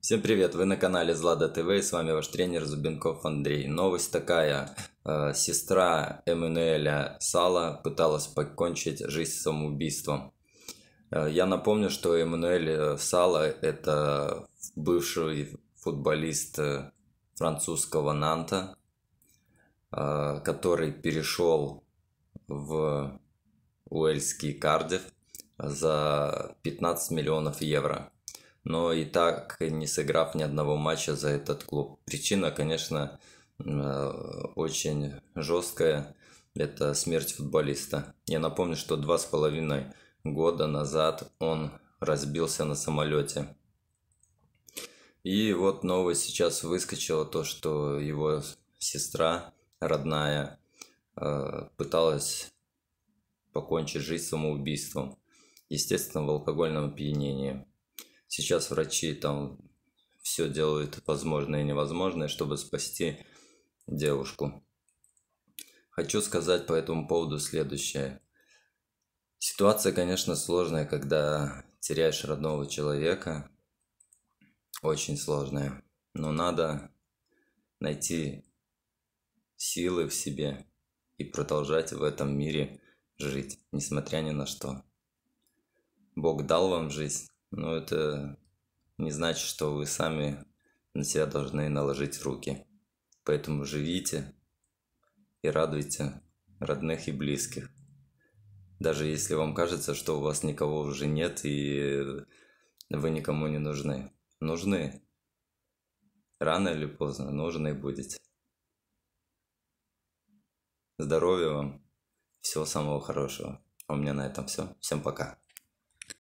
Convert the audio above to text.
Всем привет, вы на канале Злада ТВ, с вами ваш тренер Зубенков Андрей. Новость такая, э, сестра Эммануэля Сала пыталась покончить жизнь самоубийством. Э, я напомню, что Эммануэль э, Сала это бывший футболист французского Нанта, который перешел в Уэльский Кардив за 15 миллионов евро но и так не сыграв ни одного матча за этот клуб. Причина, конечно, э, очень жесткая – это смерть футболиста. Я напомню, что два с половиной года назад он разбился на самолете. И вот новость сейчас выскочила, то, что его сестра родная э, пыталась покончить жизнь самоубийством, естественно, в алкогольном опьянении. Сейчас врачи там все делают возможное и невозможное, чтобы спасти девушку. Хочу сказать по этому поводу следующее. Ситуация, конечно, сложная, когда теряешь родного человека. Очень сложная. Но надо найти силы в себе и продолжать в этом мире жить, несмотря ни на что. Бог дал вам жизнь, но это не значит, что вы сами на себя должны наложить руки. Поэтому живите и радуйте родных и близких. Даже если вам кажется, что у вас никого уже нет и вы никому не нужны. Нужны. Рано или поздно нужны будете. Здоровья вам. Всего самого хорошего. У меня на этом все. Всем пока.